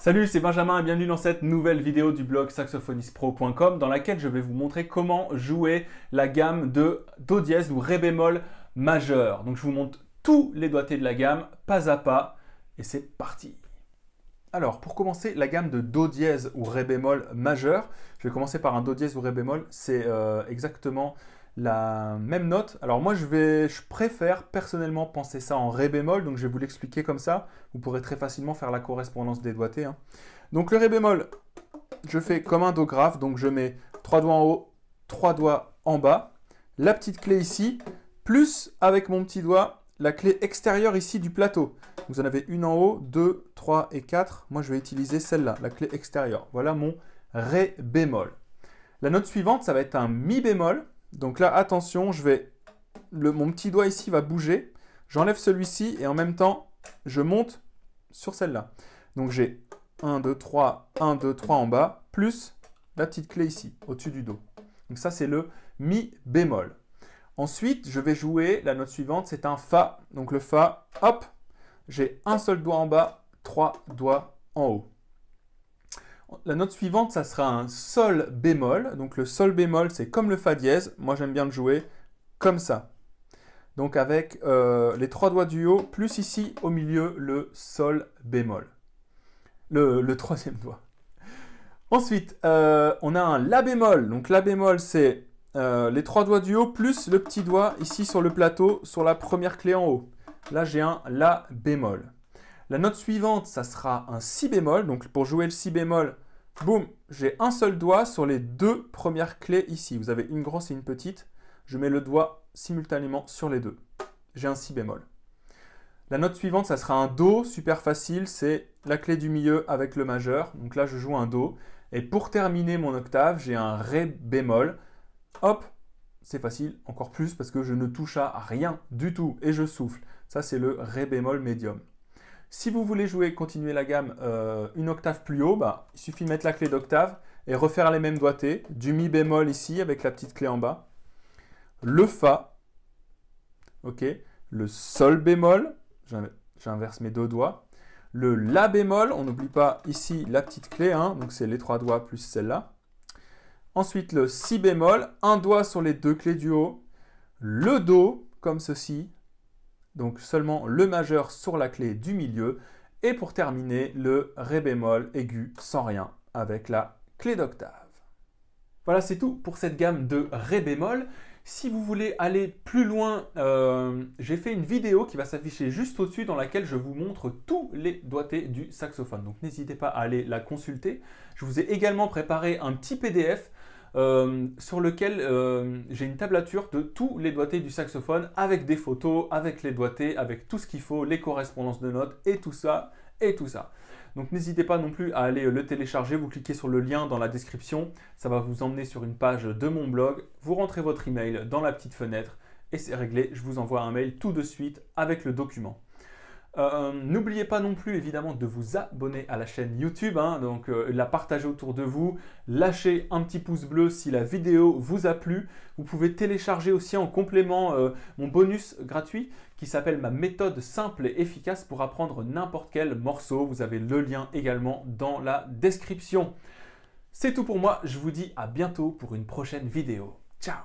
Salut, c'est Benjamin et bienvenue dans cette nouvelle vidéo du blog SaxophonistPro.com dans laquelle je vais vous montrer comment jouer la gamme de Do dièse ou Ré bémol majeur. Donc je vous montre tous les doigtés de la gamme, pas à pas, et c'est parti alors, pour commencer, la gamme de Do dièse ou Ré bémol majeur, je vais commencer par un Do dièse ou Ré bémol, c'est euh, exactement la même note. Alors moi, je, vais, préfère personnellement penser ça en Ré bémol, donc je vais vous l'expliquer comme ça. Vous pourrez très facilement faire la correspondance des doigts. Hein. Donc le Ré bémol, je fais comme un Do grave, donc je mets trois doigts en haut, trois doigts en bas, la petite clé ici, plus avec mon petit doigt, la clé extérieure ici du plateau. Vous en avez une en haut, deux, trois et quatre. Moi, je vais utiliser celle-là, la clé extérieure. Voilà mon Ré bémol. La note suivante, ça va être un Mi bémol. Donc là, attention, je vais... mon petit doigt ici va bouger. J'enlève celui-ci et en même temps, je monte sur celle-là. Donc j'ai 1, 2, 3, 1, 2, 3 en bas, plus la petite clé ici, au-dessus du Do. Donc ça, c'est le Mi bémol. Ensuite, je vais jouer la note suivante, c'est un Fa. Donc le Fa, hop, j'ai un seul doigt en bas, trois doigts en haut. La note suivante, ça sera un sol bémol. Donc le sol bémol, c'est comme le fa dièse. Moi, j'aime bien le jouer comme ça. Donc avec euh, les trois doigts du haut, plus ici au milieu le sol bémol. Le, troisième doigt. Ensuite, euh, on a un la bémol. Donc la bémol, c'est euh, les trois doigts du haut, plus le petit doigt ici sur le plateau, sur la première clé en haut. Là, j'ai un la bémol. La note suivante, ça sera un si bémol. Donc pour jouer le si bémol, boum, j'ai un seul doigt sur les deux premières clés ici. Vous avez une grosse et une petite. Je mets le doigt simultanément sur les deux. J'ai un si bémol. La note suivante, ça sera un do, super facile, c'est la clé du milieu avec le majeur. Donc là, je joue un do. Et pour terminer mon octave, j'ai un ré bémol. Hop, c'est facile, encore plus parce que je ne touche à rien du tout et je souffle. Ça, c'est le ré bémol médium. Si vous voulez jouer, continuer la gamme euh, une octave plus haut, bah, il suffit de mettre la clé d'octave et refaire les mêmes doigtés. Du Mi bémol ici avec la petite clé en bas. Le Fa. ok, Le Sol bémol. J'inverse mes deux doigts. Le La bémol. On n'oublie pas ici la petite clé. Hein, donc c'est les trois doigts plus celle-là. Ensuite le Si bémol. Un doigt sur les deux clés du haut. Le Do comme ceci donc seulement le majeur sur la clé du milieu, et pour terminer, le Ré bémol aigu sans rien avec la clé d'octave. Voilà, c'est tout pour cette gamme de Ré bémol. Si vous voulez aller plus loin, euh, j'ai fait une vidéo qui va s'afficher juste au-dessus dans laquelle je vous montre tous les doigtés du saxophone. Donc n'hésitez pas à aller la consulter. Je vous ai également préparé un petit PDF euh, sur lequel euh, j'ai une tablature de tous les doigtés du saxophone avec des photos, avec les doigtés, avec tout ce qu'il faut, les correspondances de notes et tout ça, et tout ça. Donc n'hésitez pas non plus à aller euh, le télécharger, vous cliquez sur le lien dans la description, ça va vous emmener sur une page de mon blog, vous rentrez votre email dans la petite fenêtre et c'est réglé, je vous envoie un mail tout de suite avec le document. Euh, euh, n'oubliez pas non plus évidemment de vous abonner à la chaîne YouTube, hein. donc euh, la partager autour de vous, lâcher un petit pouce bleu si la vidéo vous a plu. Vous pouvez télécharger aussi en complément mon bonus gratuit qui s'appelle ma méthode simple et efficace pour apprendre n'importe quel morceau. Vous avez le lien également dans la description. C'est tout pour moi, je vous dis à bientôt pour une prochaine vidéo. Ciao